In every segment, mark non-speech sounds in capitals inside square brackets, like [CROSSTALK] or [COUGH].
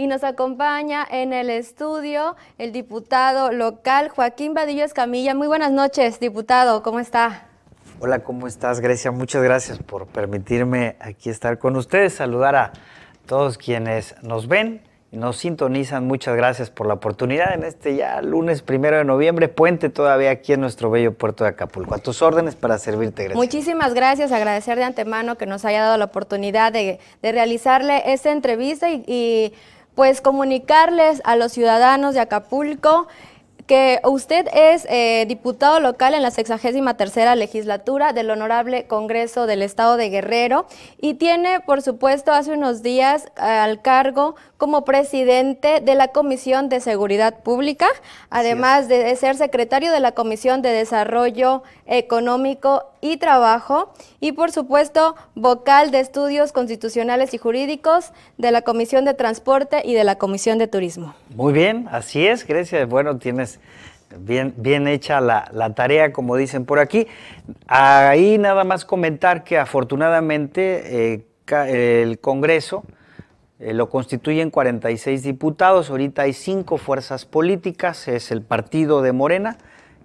Y nos acompaña en el estudio el diputado local Joaquín Vadillo Escamilla. Muy buenas noches, diputado, ¿cómo está? Hola, ¿cómo estás, Grecia? Muchas gracias por permitirme aquí estar con ustedes, saludar a todos quienes nos ven y nos sintonizan. Muchas gracias por la oportunidad en este ya lunes primero de noviembre, puente todavía aquí en nuestro bello puerto de Acapulco. A tus órdenes para servirte, Grecia. Muchísimas gracias, agradecer de antemano que nos haya dado la oportunidad de, realizarle esta entrevista y pues comunicarles a los ciudadanos de Acapulco que usted es eh, diputado local en la 63 legislatura del Honorable Congreso del Estado de Guerrero y tiene, por supuesto, hace unos días eh, al cargo como presidente de la Comisión de Seguridad Pública, además de ser secretario de la Comisión de Desarrollo Económico y Trabajo y por supuesto vocal de Estudios Constitucionales y Jurídicos de la Comisión de Transporte y de la Comisión de Turismo. Muy bien, así es, Grecia. Bueno, tienes Bien, bien, hecha la, tarea, como dicen por aquí. Ahí nada más comentar que afortunadamente eh, el Congreso eh, lo constituyen 46 diputados, ahorita hay cinco fuerzas políticas, es el partido de Morena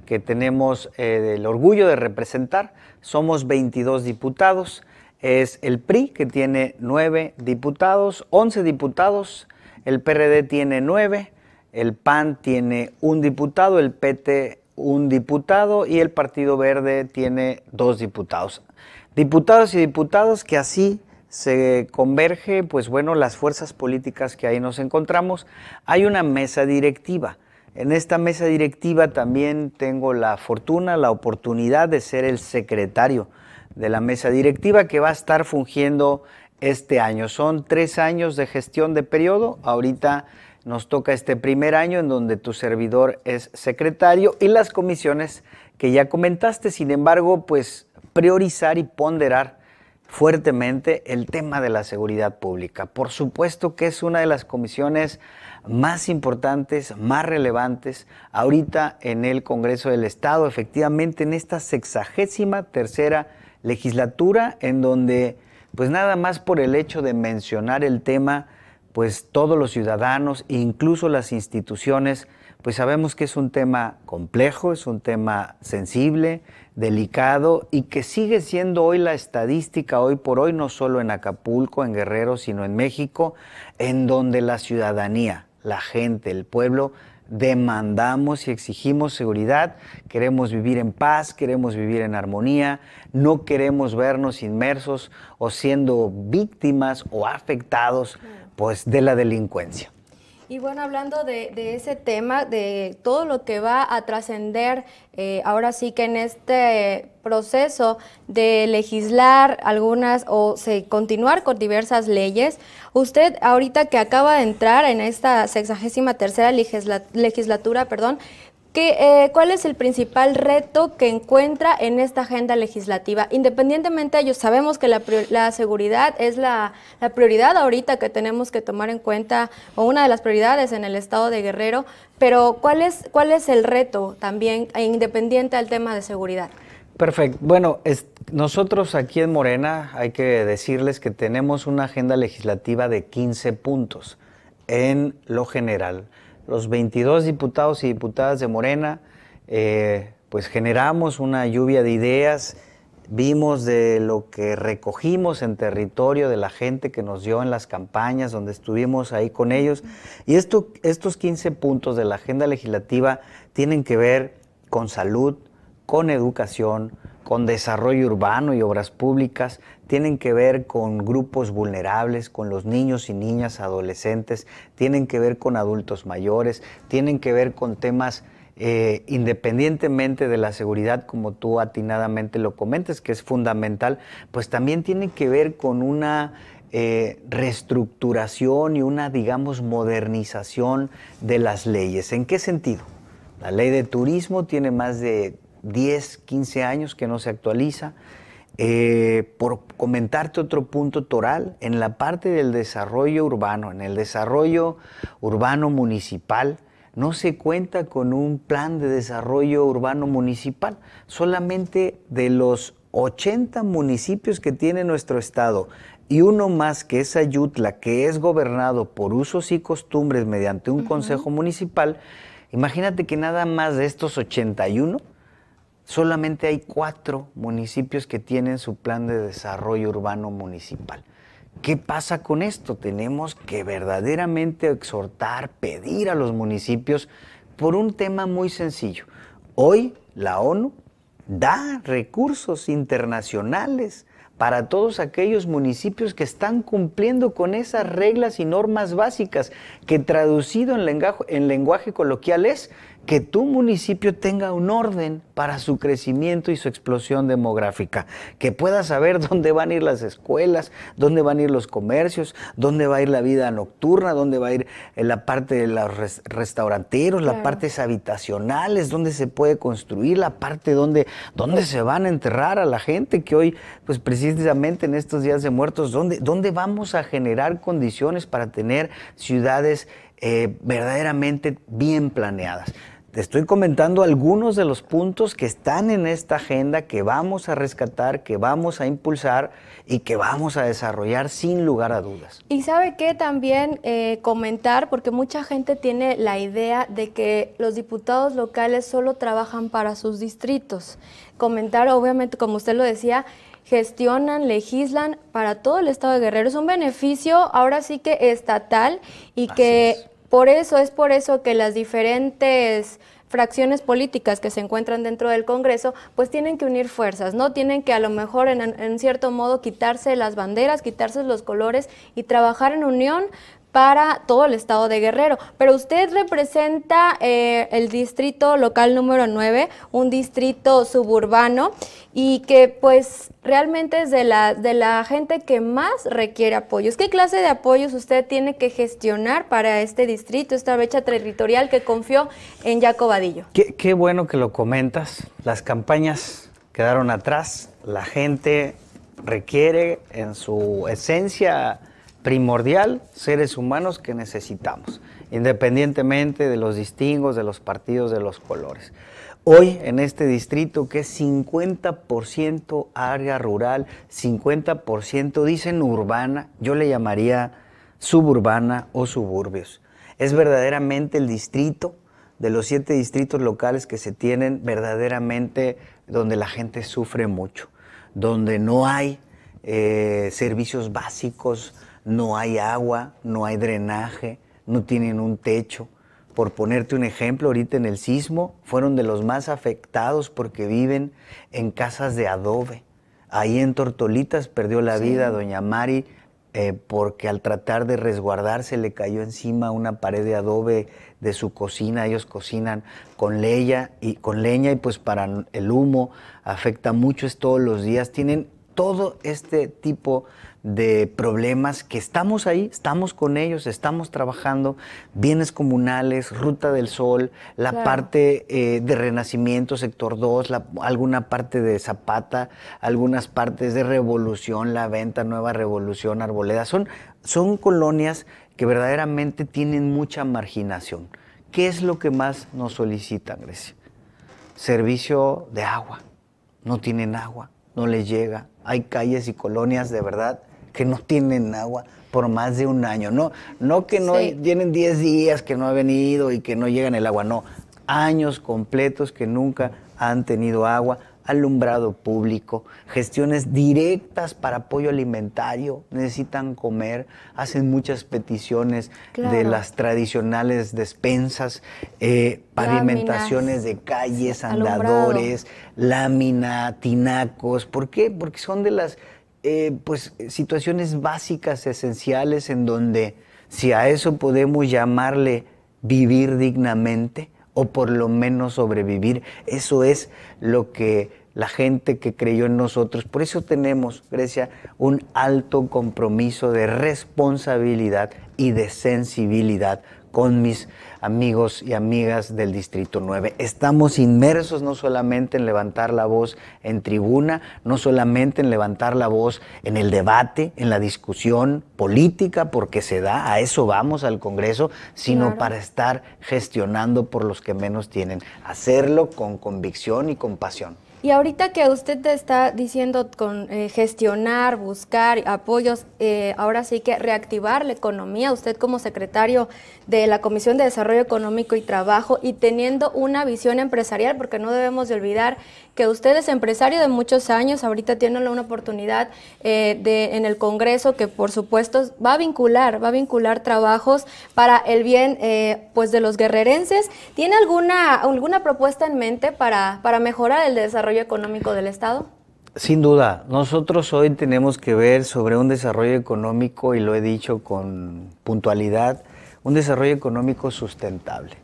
que tenemos eh, el orgullo de representar, somos 22 diputados, es el PRI que tiene 9 diputados, 11 diputados, el PRD tiene 9, el PAN tiene un diputado, el PT un diputado y el Partido Verde tiene dos diputados. Diputados y diputados que así se converge, pues bueno, las fuerzas políticas que ahí nos encontramos. Hay una mesa directiva. En esta mesa directiva también tengo la fortuna, la oportunidad de ser el secretario de la mesa directiva que va a estar fungiendo este año. Son tres años de gestión de periodo. Ahorita nos toca este primer año en donde tu servidor es secretario y las comisiones que ya comentaste. Sin embargo, pues priorizar y ponderar fuertemente el tema de la seguridad pública. Por supuesto que es una de las comisiones más importantes, más relevantes ahorita en el Congreso del Estado, efectivamente en esta sexagésima tercera legislatura, en donde, pues nada más por el hecho de mencionar el tema, pues todos los ciudadanos, incluso las instituciones, pues sabemos que es un tema complejo, es un tema sensible, delicado y que sigue siendo hoy la estadística, hoy por hoy, no solo en Acapulco, en Guerrero, sino en México, en donde la ciudadanía, la gente, el pueblo, demandamos y exigimos seguridad, queremos vivir en paz, queremos vivir en armonía, no queremos vernos inmersos o siendo víctimas o afectados pues de la delincuencia. Y bueno, hablando de, ese tema, de todo lo que va a trascender eh, ahora sí que en este proceso de legislar algunas o se, continuar con diversas leyes, usted ahorita que acaba de entrar en esta sexagésima tercera legislatura, perdón, eh, ¿Cuál es el principal reto que encuentra en esta agenda legislativa? Independientemente de sabemos que la, seguridad es la, prioridad ahorita que tenemos que tomar en cuenta, o una de las prioridades en el estado de Guerrero, pero ¿cuál es, cuál es el reto también eh, independiente al tema de seguridad? Perfecto. Bueno, nosotros aquí en Morena hay que decirles que tenemos una agenda legislativa de 15 puntos en lo general los 22 diputados y diputadas de Morena, eh, pues generamos una lluvia de ideas, vimos de lo que recogimos en territorio de la gente que nos dio en las campañas, donde estuvimos ahí con ellos. Y esto, estos 15 puntos de la agenda legislativa tienen que ver con salud, con educación, con desarrollo urbano y obras públicas, tienen que ver con grupos vulnerables, con los niños y niñas adolescentes, tienen que ver con adultos mayores, tienen que ver con temas eh, independientemente de la seguridad, como tú atinadamente lo comentes, que es fundamental, pues también tienen que ver con una eh, reestructuración y una, digamos, modernización de las leyes. ¿En qué sentido? La ley de turismo tiene más de 10, 15 años que no se actualiza. Eh, por comentarte otro punto toral, en la parte del desarrollo urbano, en el desarrollo urbano municipal, no se cuenta con un plan de desarrollo urbano municipal. Solamente de los 80 municipios que tiene nuestro estado y uno más que es Ayutla, que es gobernado por usos y costumbres mediante un consejo municipal, imagínate que nada más de estos 81 solamente hay cuatro municipios que tienen su plan de desarrollo urbano municipal. ¿Qué pasa con esto? Tenemos que verdaderamente exhortar, pedir a los municipios por un tema muy sencillo. Hoy la ONU da recursos internacionales para todos aquellos municipios que están cumpliendo con esas reglas y normas básicas que traducido en lenguaje, coloquial es que tu municipio tenga un orden para su crecimiento y su explosión demográfica, que pueda saber [LAUGHS] dónde van a ir las escuelas, dónde van a ir los comercios, dónde va a ir la vida nocturna, dónde va a ir eh, la parte de los restauranteros, las partes habitacionales, dónde se puede construir, la parte donde, dónde se van a enterrar a la gente que hoy, pues precisamente en estos días de muertos, dónde, vamos a generar condiciones para tener ciudades eh, verdaderamente bien planeadas. Te estoy comentando algunos de los puntos que están en esta agenda que vamos a rescatar, que vamos a impulsar y que vamos a desarrollar sin lugar a dudas. Y sabe qué? también eh, comentar, porque mucha gente tiene la idea de que los diputados locales solo trabajan para sus distritos. Comentar, obviamente, como usted lo decía, gestionan, legislan para todo el estado de Guerrero. Es un beneficio ahora sí que estatal y que por eso es por eso que las diferentes fracciones políticas que se encuentran dentro del Congreso, pues tienen que unir fuerzas, ¿no? Tienen que a lo mejor en, en cierto modo quitarse las banderas, quitarse los colores y trabajar en unión para todo el estado de Guerrero. Pero usted representa eh, el distrito local número 9, un distrito suburbano y que pues realmente es de la, de la gente que más requiere apoyos. ¿Qué clase de apoyos usted tiene que gestionar para este distrito, esta brecha territorial que confió en Jacobadillo? Qué, qué bueno que lo comentas. Las campañas quedaron atrás. La gente requiere en su esencia primordial seres humanos que necesitamos, independientemente de los distingos, de los partidos, de los colores. Hoy en este distrito que es 50% área rural, 50% dicen urbana, yo le llamaría suburbana o suburbios. Es verdaderamente el distrito de los siete distritos locales que se tienen verdaderamente donde la gente sufre mucho, donde no hay eh, servicios básicos, no hay agua, no hay drenaje, no tienen un techo. Por ponerte un ejemplo, ahorita en el sismo fueron de los más afectados porque viven en casas de adobe. Ahí en Tortolitas perdió la vida doña Mari eh, porque al tratar de resguardarse le cayó encima una pared de adobe de su cocina. Ellos cocinan con leña y con leña y pues para el humo afecta mucho es todos los días. Tienen todo este tipo de problemas que estamos ahí, estamos con ellos, estamos trabajando, bienes comunales, Ruta del Sol, la parte eh, de Renacimiento, sector 2, alguna parte de Zapata, algunas partes de Revolución, La Venta, Nueva Revolución, Arboleda, son, son colonias que verdaderamente tienen mucha marginación. ¿Qué es lo que más nos solicitan, Grecia? Servicio de agua. No tienen agua, no les llega, hay calles y colonias de verdad que no tienen agua por más de un año. No, no que no tienen 10 días que no ha venido y que no llegan el agua, no. Años completos que nunca han tenido agua alumbrado público, gestiones directas para apoyo alimentario, necesitan comer, hacen muchas peticiones de las tradicionales despensas, eh, pavimentaciones de calles, andadores, lámina, tinacos. ¿Por qué? Porque son de las eh, pues, situaciones básicas, esenciales, en donde si a eso podemos llamarle vivir dignamente, o por lo menos sobrevivir. Eso es lo que la gente que creyó en nosotros. Por eso tenemos, Grecia, un alto compromiso de responsabilidad y de sensibilidad con mis amigos y amigas del Distrito 9. Estamos inmersos no solamente en levantar la voz en tribuna, no solamente en levantar la voz en el debate, en la discusión política, porque se da, a eso vamos al Congreso, sino para estar gestionando por los que menos tienen, hacerlo con convicción y con pasión. Y ahorita que usted está diciendo con eh, gestionar, buscar apoyos, eh, ahora sí que reactivar la economía, usted como secretario de la Comisión de Desarrollo Económico y Trabajo y teniendo una visión empresarial, porque no debemos de olvidar que usted es empresario de muchos años, ahorita tiene una oportunidad eh, de, en el Congreso que por supuesto va a vincular, va a vincular trabajos para el bien eh, pues de los guerrerenses. ¿Tiene alguna, alguna propuesta en mente para, para mejorar el desarrollo económico del Estado? Sin duda, nosotros hoy tenemos que ver sobre un desarrollo económico, y lo he dicho con puntualidad, un desarrollo económico sustentable,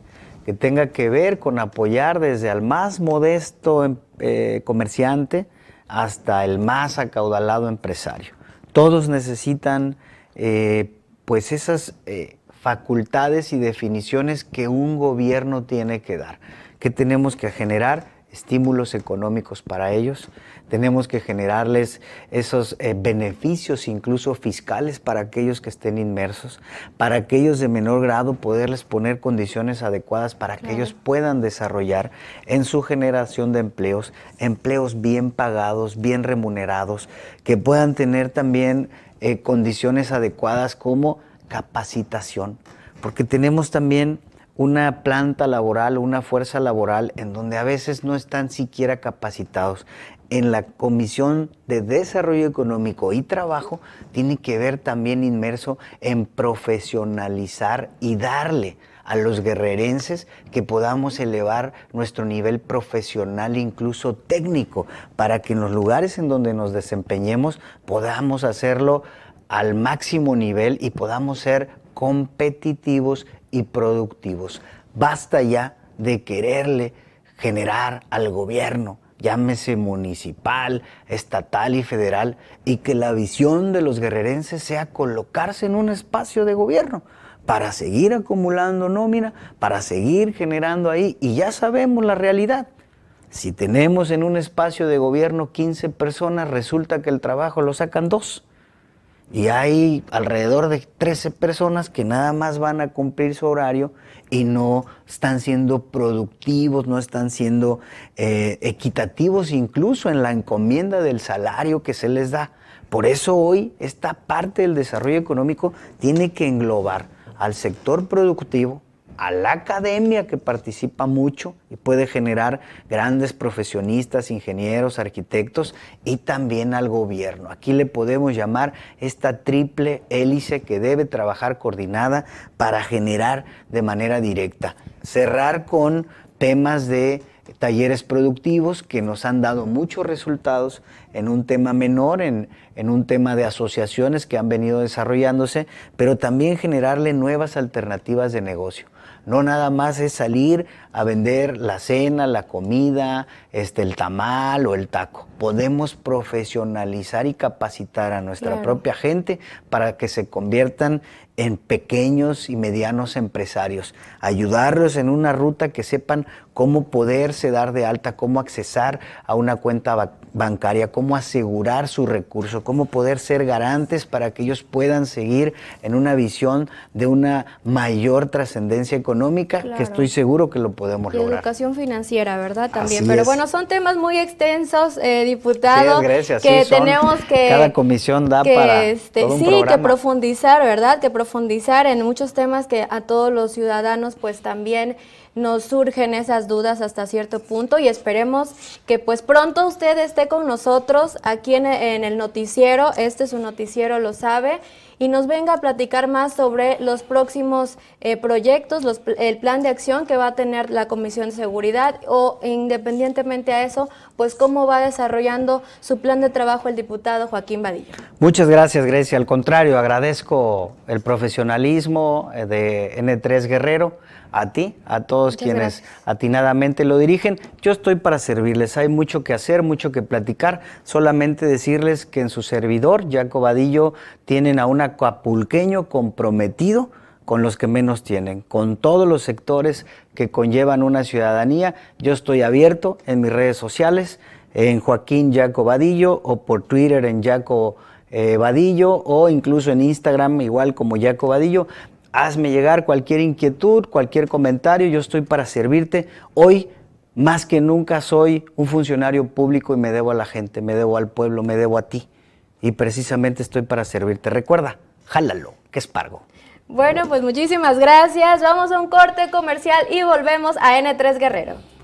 que tenga que ver con apoyar desde al más modesto empresario, eh, comerciante hasta el más acaudalado empresario. Todos necesitan eh, pues esas eh, facultades y definiciones que un gobierno tiene que dar, que tenemos que generar estímulos económicos para ellos, tenemos que generarles esos eh, beneficios incluso fiscales para aquellos que estén inmersos, para aquellos de menor grado poderles poner condiciones adecuadas para que ellos puedan desarrollar en su generación de empleos, empleos bien pagados, bien remunerados, que puedan tener también eh, condiciones adecuadas como capacitación, porque tenemos también una planta laboral, una fuerza laboral en donde a veces no están siquiera capacitados. En la Comisión de Desarrollo Económico y Trabajo tiene que ver también inmerso en profesionalizar y darle a los guerrerenses que podamos elevar nuestro nivel profesional, incluso técnico, para que en los lugares en donde nos desempeñemos podamos hacerlo al máximo nivel y podamos ser competitivos y productivos. Basta ya de quererle generar al gobierno, llámese municipal, estatal y federal, y que la visión de los guerrerenses sea colocarse en un espacio de gobierno para seguir acumulando nómina, para seguir generando ahí, y ya sabemos la realidad. Si tenemos en un espacio de gobierno 15 personas, resulta que el trabajo lo sacan dos. Y hay alrededor de 13 personas que nada más van a cumplir su horario y no están siendo productivos, no están siendo eh, equitativos incluso en la encomienda del salario que se les da. Por eso hoy esta parte del desarrollo económico tiene que englobar al sector productivo, a la academia que participa mucho y puede generar grandes profesionistas, ingenieros, arquitectos y también al gobierno. Aquí le podemos llamar esta triple hélice que debe trabajar coordinada para generar de manera directa. Cerrar con temas de talleres productivos que nos han dado muchos resultados en un tema menor, en, en, un tema de asociaciones que han venido desarrollándose, pero también generarle nuevas alternativas de negocio. No nada más es salir a vender la cena, la comida, este, el tamal o el taco. Podemos profesionalizar y capacitar a nuestra propia gente para que se conviertan en pequeños y medianos empresarios, ayudarlos en una ruta que sepan cómo poderse dar de alta, cómo accesar a una cuenta bancaria, cómo asegurar su recurso, cómo poder ser garantes para que ellos puedan seguir en una visión de una mayor trascendencia económica, que estoy seguro que lo podemos La lograr. Educación financiera, ¿verdad? También. Pero bueno, son temas muy extensos, eh, diputados que tenemos que... Cada comisión da para... Este, sí, que profundizar, ¿verdad? Que profundizar en muchos temas que a todos los ciudadanos pues también nos surgen esas dudas hasta cierto punto y esperemos que pues pronto usted esté con nosotros aquí en, en el noticiero, este es un noticiero, lo sabe, y nos venga a platicar más sobre los próximos eh, proyectos, el plan de acción que va a tener la Comisión de Seguridad o independientemente a eso, pues cómo va desarrollando su plan de trabajo el diputado Joaquín Badilla. Muchas gracias, Grecia. Al contrario, agradezco el profesionalismo eh, de N3 Guerrero a ti, a todos quienes atinadamente lo dirigen. Yo estoy para servirles. Hay mucho que hacer, mucho que platicar. Solamente decirles que en su servidor, Jaco Vadillo, tienen a un acuapulqueño comprometido con los que menos tienen, con todos los sectores que conllevan una ciudadanía. Yo estoy abierto en mis redes sociales, en Joaquín Jaco Vadillo o por Twitter en Jaco eh, Vadillo o incluso en Instagram igual como Jaco Vadillo. Hazme llegar cualquier inquietud, cualquier comentario, yo estoy para servirte. Hoy, más que nunca, soy un funcionario público y me debo a la gente, me debo al pueblo, me debo a ti. Y precisamente estoy para servirte. Recuerda, jálalo, que es pargo. Bueno, pues muchísimas gracias. Vamos a un corte comercial y volvemos a N3 Guerrero.